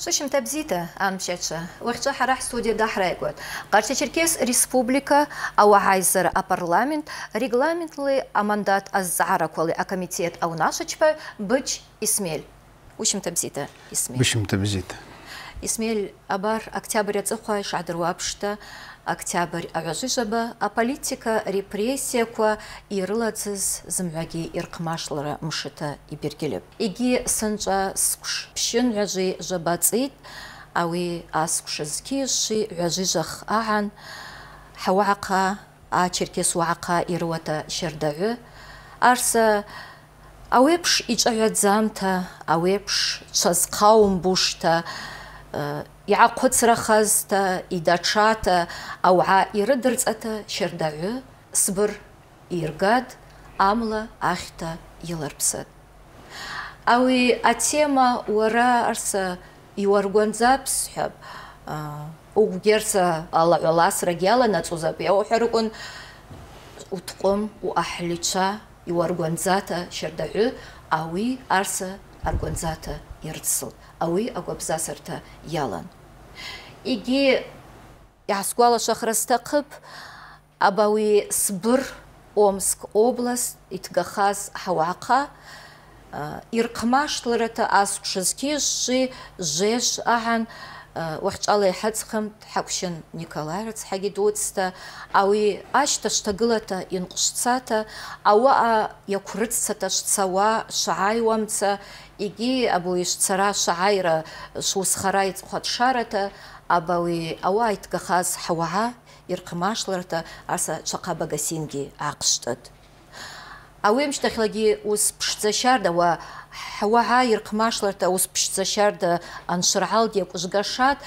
Сушим табзита амчача. Уақытша харах да храйгот. Қарча Черкес Республика ауахайзыр а парламент регламентлы амандат аззара колы а комитет нашачпа быч исмель. Ушим табзита исмель. Ушим табзита. Исмель абар октябрь аҵыхәа ишаҳдыруаԥшта октиабр аҳәаҿыжаба аполитика репрессиақәа ирылаӡыз зымҩагьы ирҟмашлара мшыта мышыта егьи сынцәа скәш ԥшьынҩажәи жаба ҵит ауи вяжи жах аган, аҳан а ачеркес уаҟа ирыуата шердавы, арса ауеиԥш иҿаҩаӡамҭа ауеиԥш ҽазхаумбушҭа Э, та йдатшата аугӏа йрыдырцӏата шердаю сбыр йыргатӏ амла ахьта йыларпсатӏ ауи атема уара арса йуаргвандзапӏ схӏвапӏ э, угвгьи арса алагӏваласра гьаланацӏузапӏ йауахӏварыквын у ахлича йуаргвандзата шердаю ауи арса аргонзата йырцылтӏ ауи ялан. иалан егьи иаҳсгәалашәахра сҭахып абауи сбыр омск област итгахаз ҳауаҟа ирхъмаштларата аскәшазқьышши жеш аҳан уахьҿала иҳыцхымт ҳакәшьын николай рыцҳагьы дуцта ауи ашта шҭагылата инҟәшцата ауа иақәрыццата шцауа шааиуамца иги абуи шцара шаайра шусхара иҵхәа абаи абауи ауаа хауаа ҳауаа ирхъмашларта аса ақштат. ауем штахлаги ус пшцашарда да хауаа ҳуаҳа ус пшцашарда аншырал аншырҳалгьы акәыжгашат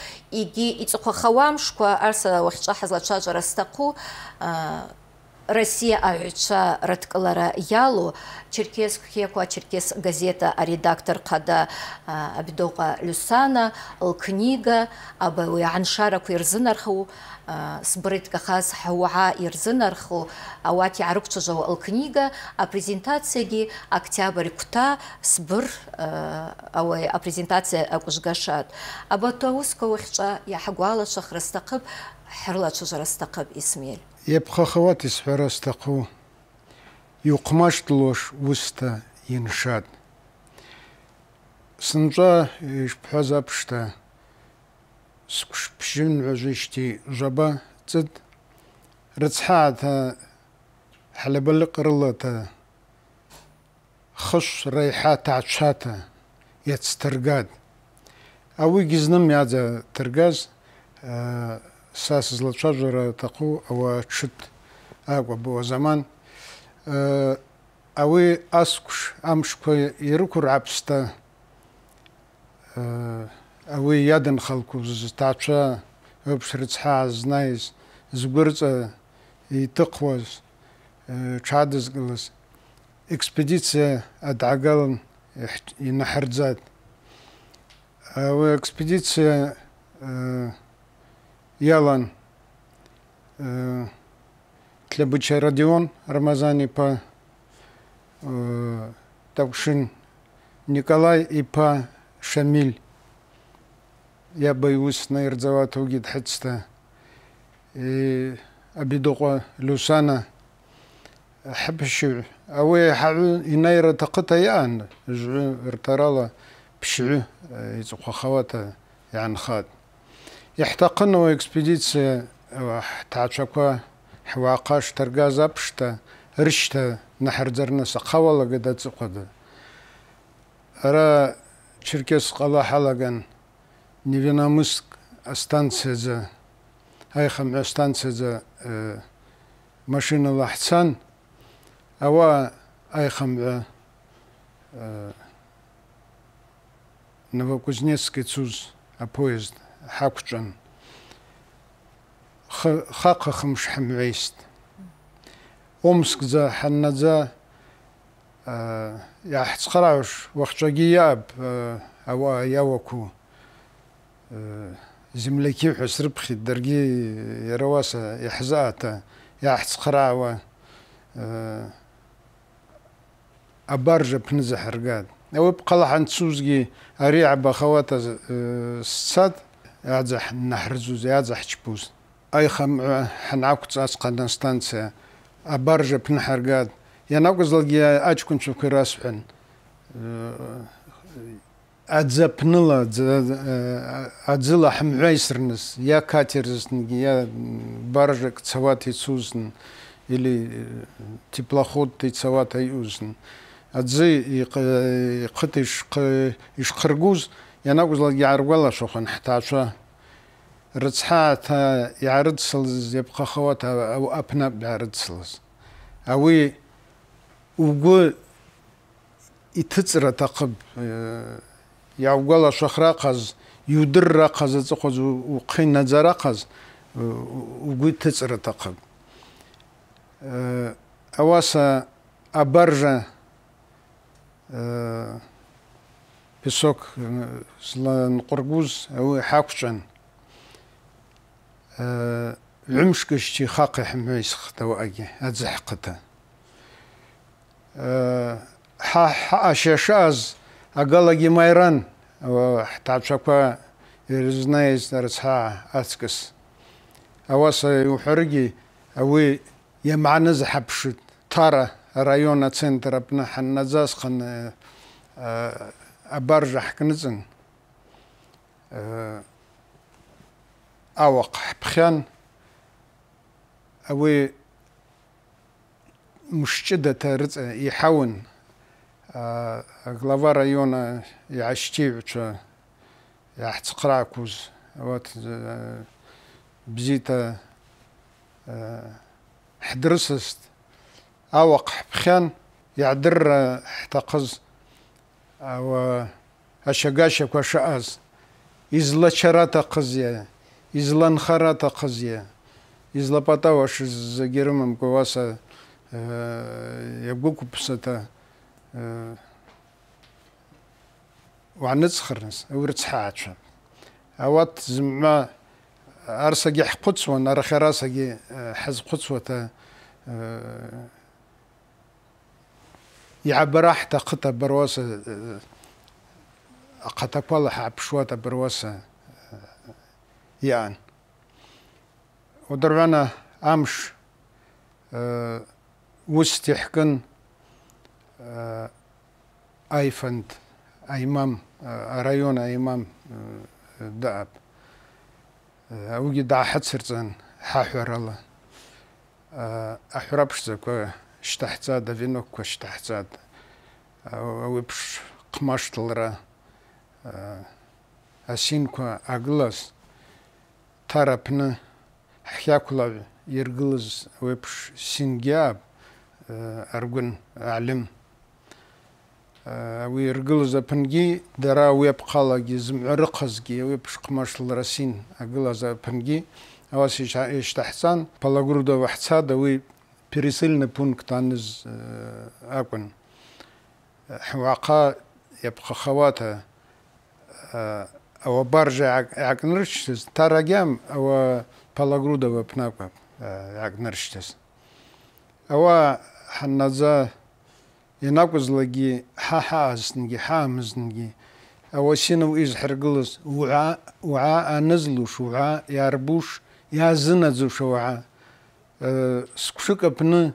иги иҵыхәахауа мшқәа арса уахьҿаҳаз лацәажәара Россия айча раткалара ялу Черкес Хекуа Черкес газета а редактор қада Абидоға Люсана л книга абы аншара куирзынарху сбрыт хас хауа ирзынарху ауати арукчажау л книга а презентацияги октябрь кута сбыр ауай а презентация акушгашат абатаускауахча яхагуала шахрастақып хырлачужарастақып исмель Епхахават исҳәарасҭаху, иуҟмаштлош еншад иншад. Сынҵәа ишԥҳәаз аԥшҭа, сқәшԥжьынҩажәышьҭи жаба ҵыд, рыцҳаата ҳлабалык хус хышә раиҳата аҽата иацҭыргад. Ауигьы зным тыргаз ҭыргаз, ساس جرا تقو او چت اگو با زمان اوی اسکش امش که یروک رابست اوی یادن خلقو ز تاچا ابشرت حاز نیز زگرت ای تقوس چادزگلس اکسپدیسی ادعال نحرزد اوی اکسپدیسی يلان تلبوشا راديون رمضاني با تاوشين نيكولاي اي با شاميل يا بيوس نير زواتو جيد حتستا ابيدوغو لوسانا حبشو اوي حل ينير تقطا يان جو ارترالا بشو يزقو يعني خاد Иахтақынова экспедиция тачаква хвақаш таргаз апшта рышта нахарзарнаса қавалага дацықады. Ара Черкес қала халаган Невинамыск станцияда айхам станцияда машина лахсан ава айхам Новокузнецкий ЦУЗ, а поезд – ჰაკჭან ხაყ ხმშ ჰმვეისტ ომსკზა ჰანნაზა აა ياحცხრავშ ვახჭაგიაბ ავა იავოკუ ზიმლეკი ჰუსრფხი დერგი ერავასა ياحზაათა ياحცხრავა აა აბარჟე ფნზა ჰარგად ნევ ყალ ჰანცუზგი არიაბა ხავატა სცად აძახ ნაჰრზუ ზაძახ ჩბუს აი ხამ ჰანაკუ წას ყანდან სტანცია აბარჟე პნჰარგად ინაკუ ზლგი აჩკუნ ჩუქი რასფენ აძა პნლა აძლა ჰამ ვაისრნის ია კატერზნი ია ბარჟე ცვათი ცუზნ или э, теплоход ты цавата юзн адзы и кытыш э, кыш кыргуз ианакәызлак иааргәалашәахә ҳҭаацәа рыцҳааҭа иаарыдсылаз иаԥхахауаҭа аԥнап иаарыдсылаз ауи угәы иҭыҵра аҭахып иааугәалашәахра э, аҟаз иудырра аҟаз аҵыхәаз ухы инаӡара аҟаз э, угәы иҭыҵра аҭахып э, ауаса абаржа песок нқұргуз әуе хақчан лүмшкішчи хақ әхімейс қытау әге әдзіқ қыта ашешаз агалаги майран тапшаква ирзнайс дарцха ацкас аваса юхырги ауи яманыз хапшит тара района центра пна ханназас хан أبرج حكنزن آه، أوق حبخان أوي مشجدة تارز يحاون آه، غلافا ريونا يعشتي بچا يحتقرا كوز وات آه، بزيتا حدرسست أوق حبخان يعدر حتى قز ашагашьақәа шаъаз излачаратахъызиа изланхаратахъызиа излапатауашыз зегьы рымамкәа уаса иагәықәыԥсата уаныҵхырныс урыцҳаацәа ауат зымҩа арсагьы ҳхъәыцуан арахьарасагьы ҳазхъәыцуата يعبراحتا قطا بروسا قطا قوالا حاب شواتا بروسا يان ودروانا أمش وستحكن أيفند أيمام район аймам даап ауги даахацырцан хахурала ахурапшзаква штахцада венокко штахцада ауипш хъмаштылра асинква аглас тарапны хӏхаквлав йыргылыз ауипш аргун аргвын гӏальым ауи йыргылыз апынгьи дара ауи апхъалагьи зымгӏварыхъазгьи ауипш хъмаштылра син агылаз апынгьи ауаса йщтахӏцан палагурдова хӏцада ауи пересыльный пункт аныз акун хвақа ябқа хавата ава баржа акнырштес тарагям ава палагрудова пнаква акнырштес ава ханназа инакузлаги хахазнги хамзнги ава синов изхыргылыз уа уа анызлуш уа ярбуш язынадзуш уа سكشك أبنا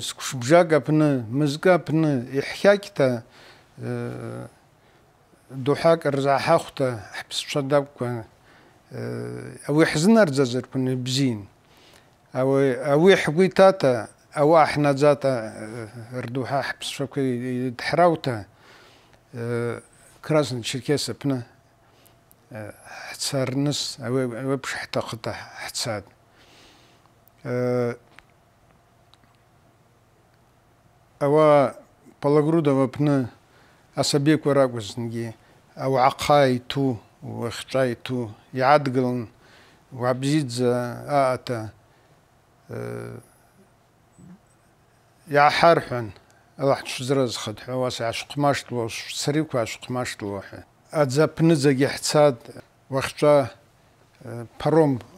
سكش بجاك أبنا مزك أبنا إحياك تا دوحاك الرزاحة أختا حبس بصدابك أو يحزن أرزازر بنا بزين أو أو يحوي تاتا أو إحنا زاتا ردوها حبس شوكي تحراوتا كراسن شركيس بنا حتسار نس أو بش حتى قطع حتساد آه، أو ئەوە پەڵەگرودەوە پنە ئەسەبێ کۆراگوزنگی ئەو عقای تو وەخچای تو یادگڵن وابزیدزە ئاتە یا آه، حرحن ئەڵح زرز خت ئەوواسی عشقماشتەوە سەری و عشقماشتەوە ئەجە پنزەگی حساد وەخچە پەڕۆم آه،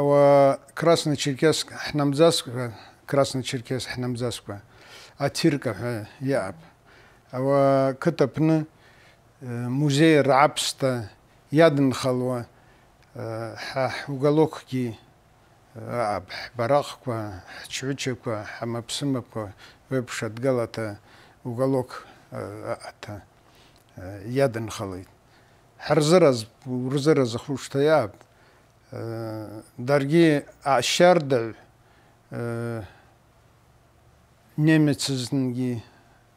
ва красный черкес хнамзасква красный черкес хнамзасква атирка э, яап ва э, музей рапста ядын халва э, уголок ки уголок ядын дарги ашардал э, немецзнги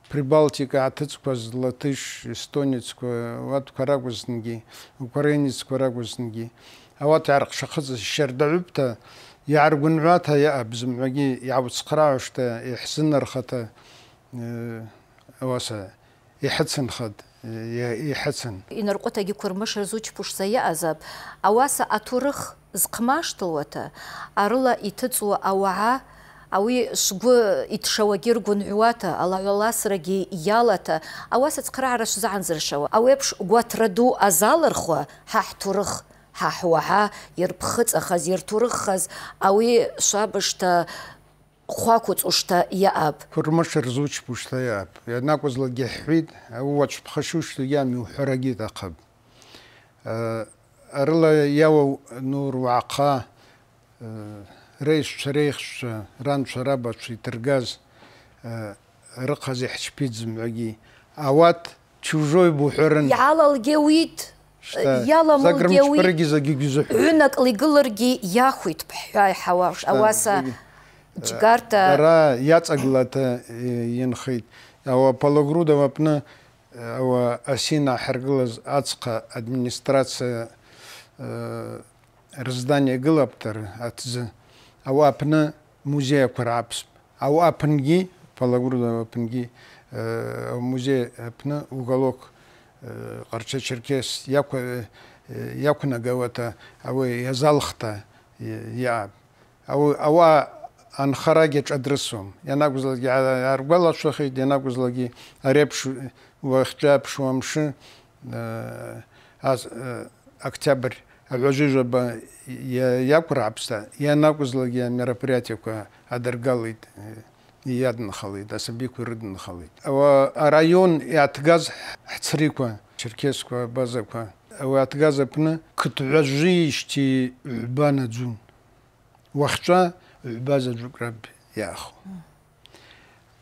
прибалтика атыцкваз латыш эстонецква ват карагузнги украинецква рагузнги ават арқ шахыз шердалыпта яргунвата я бзмги яуцқраушта ихсынархата васа э, ихцынхад иҳыцын инаркъвытагьи квырмыш рзуч пушдза йаъазапӏ ауаса атурых зхъмаштылуата арыла йтыцӏуа ауагӏа ауи швгвы йтшауагьи ргвынгӏвуата алагӏваласрагьи йалата ауаса цхърагӏара швзыгӏанзыршауа ауи апш гватра ду азалырхуа хӏа хӏтурых ҳа хӏуагӏа йырпхыцӏахаз ауи швабыжта خواكوتشتا ياب فرمش رزوش بوشتا ياب يا ناقوز لجحويد واتش بخشوش يامي وحرقي تقب أرلا يو نور وعقا ريش شريخش ران شرابش ترغاز чужой Чигарта. Ра яцаглата енхит. Ава Пологрудова вапна ава Асина Харгылаз Ацка администрация раздание гылаптар атзы. Ава апна музей курапс. Ава апнги Палагруда апнги музей апна уголок Арча Черкес якуна гавата ава язалхта я ава ან ხარაგე ჭადრესომ ენაგუზლაგი არ ყველა შეხი ენაგუზლაგი რეპშ ვახჭაპ შომში ას ოქტომბერ აგოჟიჟობა ია якурапста ენაგუზლაგი მეროприятиქა ადერგალით იადნხალი და სამბიქურიდნხალი ა რაიონ ათგაზ ჩრიქვა ჩერკესკა ბაზაქვა ა ათგაზებნ ქტვაჟიშტი ბანაძუნ ვახჭა Район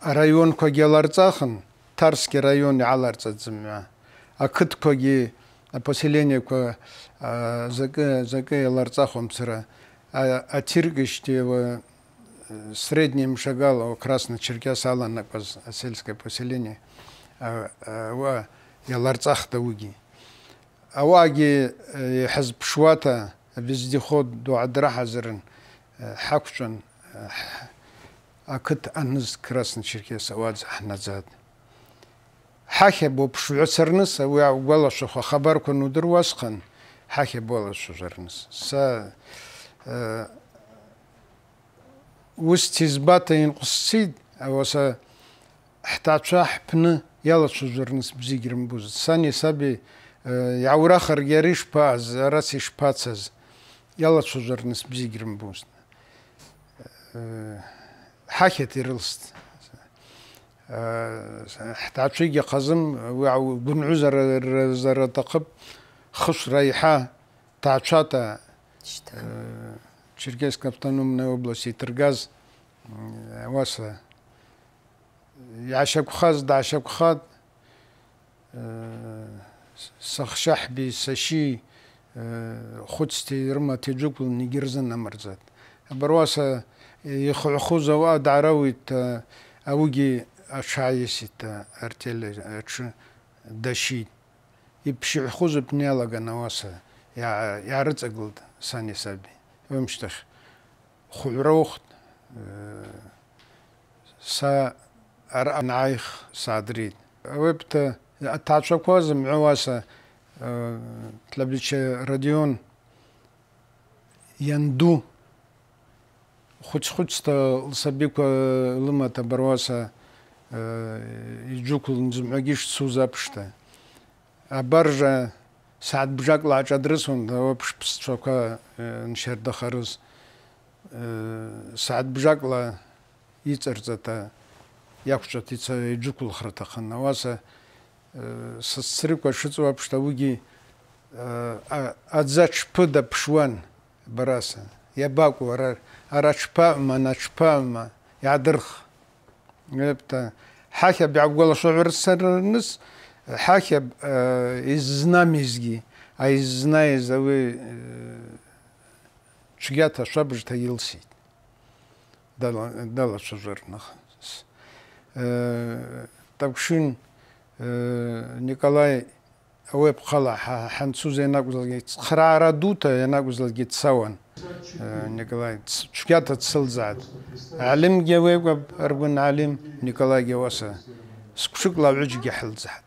район аларца раби иаахо коги поселение тарски раион иаларҵаӡамҩа ақыҭқәагьы А закы в среднем атиргышьтеи средним шагало красночеркес аланакваз сельское поселение ауа иаларҵахда уигьы ауаагьы иҳазԥшуата вездеход до адра адраҳазарын ჰაქჩუნ აკეთ ანუს კრასნი ჩირკეს ავაზ ანაზად ჰახე ბოფშუცერნს ვა ვალოშო ხაბარ ქო ნუდრვას ხან ჰახე ბოლოშო ჟერნს სა უს ცისბატენ ყსი ავასა ჰტაჩა ჰფნ ялოშო ჟერნს ბზიგრიმ ბუზ სანი საბი яура хергериш паз расиш пацаз ялоშო ჟერნს ბზიგრიმ ბუზ حاكت يرلست احتاج شيء قزم وقن عزر زر تقب خش ريحة تعشاتا شركيس كابتنو من أوبلاسي ترغاز واسا يعشق خاز دعشق خاد سخشح بي سشي خودستي رما تجوكل نيجرزن نمرزات برواسا ხუზავა დარავით აუგი აშაიშით ერთელე დაში იფში ხუზ პნელაგა ნავასა я я рыцагл сани саби өмштэх хулрох э, са ар анайх садри вебта атачакоз муаса э, тлабиче радион янду хәч-хәч-та сабиква лыма табаруаса иджукул нзмагиш сузапшта. Абаржа сад бжак лач адресун да вапш псчока ншерда харуз. Сад бжакла ицарзата якшат ица иджукул хратахан наваса сасриква шыцвапшта уги адзач пыда пшван бараса. ебаку арачпама начпама ядрх гэпта хаша бягвал шуверсэрнис хаша э, из знамизги а из знае завы э, чгята шабжта илсит дала дала шуверных э так шин э николай ауэп хала хансузе нагузлгит храра дута я нагузлгит саван николай чукята цылзат Алим вебга аргун алим николайге оса скушик лавжге хылзат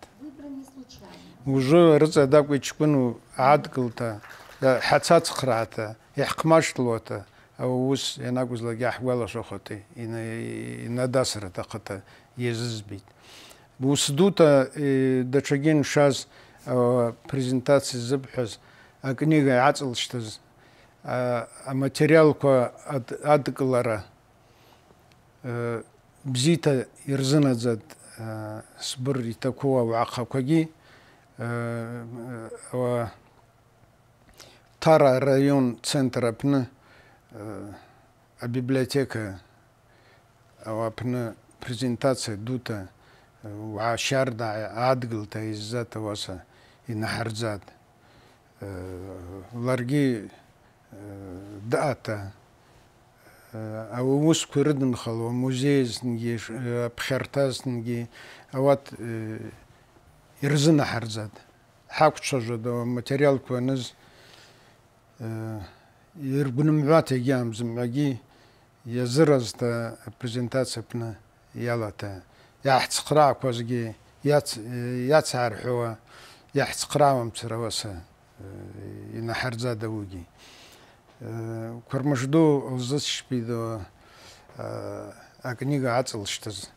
уже рыца дакви чкуну адкылта хацацхрата ихкмашлота ус енагузлаги ахвала шохоти инадасра тахата езизбит Бусдута дачагин шаз презентации зыбхаз книга ацылштаз материалко адгылара э, бзита ирзынаӡа э, сбыр иҭақәоу ауаахақәагьы э, тара раион центр а библиотека аапны презентация дута уаашьарда адгылта иззата и нахарзат. Ларги Э, дата э, ауымыз көрдін қалу музейсінге пхертасінге э, ауат ирзына харзады хакча жада материал көніз иргүнімват егямзым аги языразда презентация пна ялата яхцқра көзге яцархуа яхцқравам цыраваса ина харзада уги Э, көрмөшдү узды шпиду э, акнига ацылштыз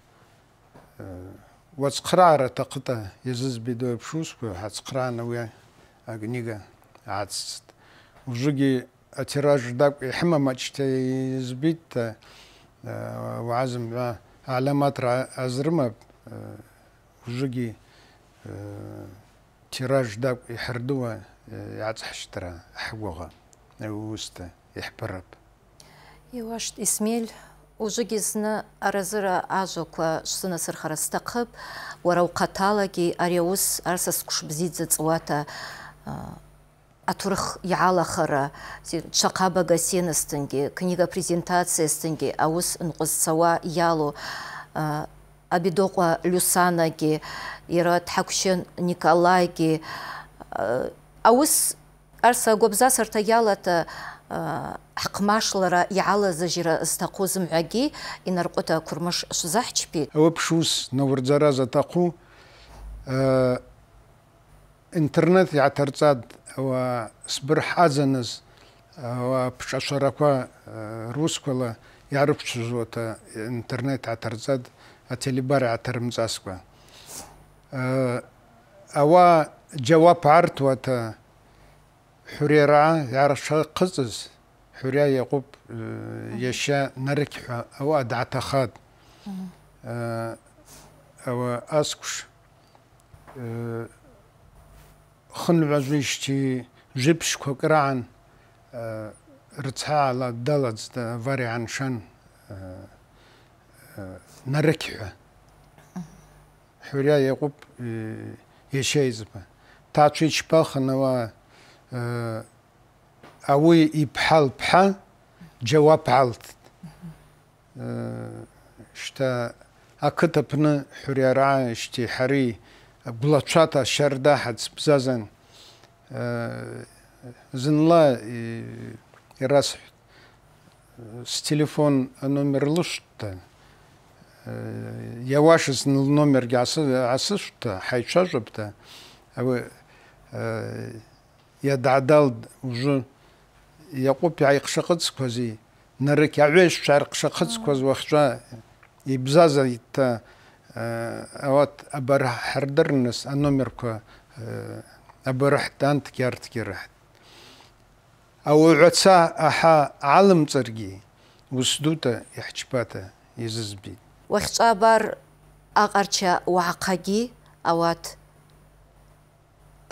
уацхрара э, тақыта езызбиду эпшуску ацхрана уя акнига ацст ужуги атираж дак ихма мачта избит وعزم علامات ازرمب ужуги тираж дак ихрдуа яцхштра хгога уста ихпарап Иуаш Исмель Ужыгь зны аразыра ажәақәа шсынасырхара сҭахып, уара ухъаталагьы ари аус арса сқәш бзиӡа ҵуата аҭурх иалахара ҽахъабага сенасынгьы, книга презентациасынгьы аус нҟәызцауа ялу, Абидоҟа люсанаги, иара Дҳақәшьын Николаигьы аус арса гобза сартаялата ҳқмашлара э, иалазажьра зҭаху зымҳәагьы инарҟәыта қәырмыш шзаҳчпит ауэ пшус наурдзара заҭаху э, интернет иаҭарҵад ауа сбырҳаӡаныз ауа э, русквала русқәала иаарыԥҽыжуата интернет иаҭарҵад ателебар иаҭарымҵаскәа ауа џьауап аарҭуата حرية رعا يعرف شا قزز حرية يقوب آه، يشا نرك أو أدعى تخاد آه، أو أسكش آه، خن بعزويشتي جبش كوكرعن رتها على دلز فاري عن شن نركها حرية يقوب يشيزبه تاتشيش باخ نوا Э, ауи йпхӏа лпхӏа джьауап гӏалтӏ э, шта ақыт апны хӏври аргӏа шти хӏари زنلا э, зынла с телефон номер номер йауашызн лномергьи гӏасышвта иадгӏадалд ужвы йакъвып вот нарык йгӏагӏвещчва э, а уахьчӏва йбзазата ауат абарах хӏырдырныс аномерква а артгьи рыхӏтӏ аха алым цырги усдута йхӏчпата йзызбитӏ уахьчӏва бар акъарча уақаги ауат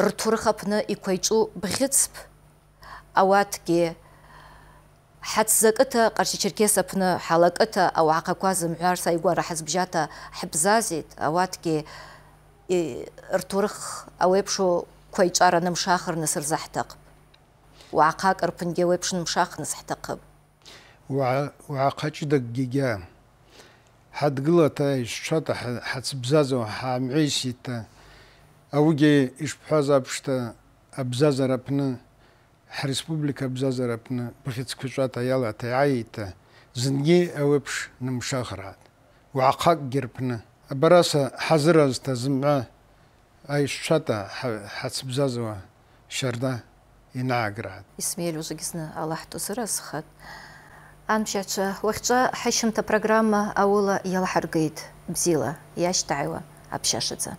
ртурх апны иквайчӏу бгъьыцпӏ, ауатгьи хӏацзакӏыта къарча-черкес апны хӏалакӏыта ауагӏахъаква зымгӏвар са йгвара хӏызбжьата хӏбзазитӏ, ауатгьи э, ртурх ауепшу квайчӏвара нымшахырныс рзахӏтахъпӏ. Уагӏахъакӏ рпынгьи ауепш нымшахырныс хӏтахъыпӏ. угӏахъачӏыдакӏгьи гьа. хӏадгылата йшчвата хӏацбзазауа хӏгӏамгӏвайситӏта Ауге ишбҳәаз аԥшҭа абзазара аԥны ҳреспублика абзазара аԥны бӷьыцқәа ҵәата иалаҭа иааита зынгьы ауеиԥш нымшаӷраат уаахакгьы рԥны абараса ҳазыразта зымҟа аишцәата ҳацбзазауа шьарда инааграат исмаил узагьы зны аллаҳ дузыразхат амшьацәа уахьҿа ҳашьымҭа программа аула иалҳаргеит бзила иашьҭаауа аԥшьашаӡа